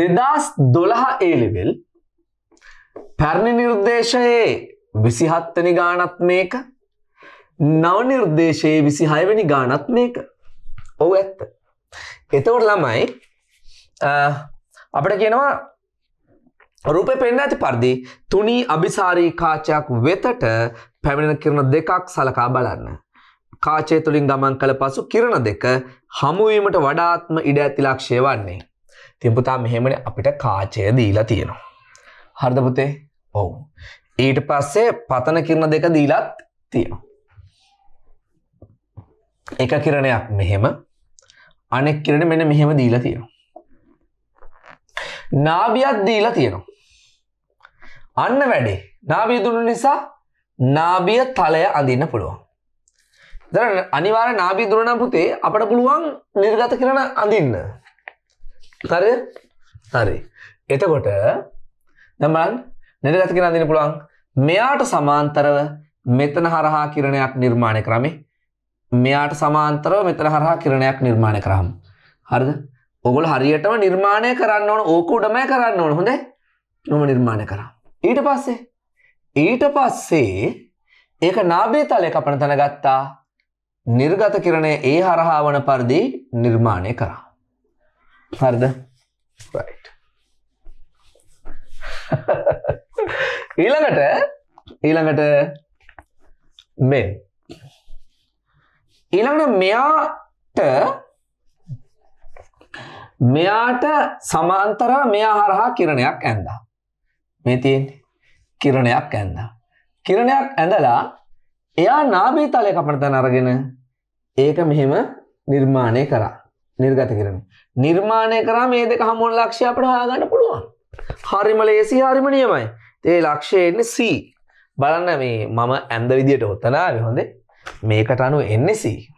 දෙදස් දොළහ ඒලෙවෙල් පැරණි නිර්දේශයේ විසිහත්තනි ගානත් මේක නව නිර්දේශයේ විසි හයවැනි ගානත් මේක ඔව ඇත්ත එතවට ළමයි අපට කියනවා රූපය පෙන්න්න ඇති පරිදි තුනී අභිසාරී කාචයක් වෙතට පැමිණෙන කිරණ දෙකක් සලකා බලන්න කාචය තුළින් ගමන් කළ පසු කිරණ දෙක හමුවීමට වඩාත්ම ඉඩ ඇතිලක්ෂය වන්නේ තිම්පුතා මෙහෙමන අපිට කාචය දීලා තියෙනවා. හරිද පුතේ ඔවු. ඊට පස්සේ පතන කිරණ දෙක දීලත් තියෙනවා. එක කිරණයක් මෙහෙම අනෙක් කිරණ මෙන මෙහෙම දීලා තියෙනවා. නාබියත් දීලා තියෙනවා. අන්න වැඩේ නාබිය දුන්න නිසා නාබිය තලය අඳන්න පුළුවන්. දර අනිවාර නාබී දුරනම් පුතේ අපට පුළුවන් නිර්ගත කරන අඳන්න හර හරි එතකොට නමන් නිරගත කෙන දින පුළුවන් මෙයාට සමාන්තරව මෙතන හරහා කිරණයක් නිර්මාණය කරමි මෙයාට සමාන්තරව මෙතන හරහා කිරණයක් නිර්මාණය කරහම් හරිද ඔගොල් හරියටම නිර්මාණය කරන්න ඕන ඕක උඩමය කරන්න ඕන හොඳේ නොම නිර්මාණය කරා ඊට පස්සේ ඊට පස්සේ ඒක නාබේතලය කපන තැන ගත්තා නිර්ගත කිරණය ඒ හරහා වන පරිදි නිර්මාණය කරා හරිද ඊළඟට ඊළඟට මේ ඊළඟට මෙයාට මෙයාට සමාන්තර මෙයා හරහා කිරණයක් ඇන්දා මේ තියෙන් කිරණයක් ඇන්දා කිරණයක් ඇඳලා එයා නාබී තලය කපට තැන අරගෙන ඒක මෙහෙම නිර්මාණය කරා නිර්ගත කරන. නිර්මාණය කරා මේ දෙක හමුවන ලක්ෂය අපට හොයාගන්න පුළුවන්. හරිම ලේසි හරිම නියමයි. ඒ ලක්ෂය එන්නේ C. බලන්න මේ මම ඇන්ද විදියට ඔතනාවේ හොඳේ. මේකට අනුව එන්නේ C.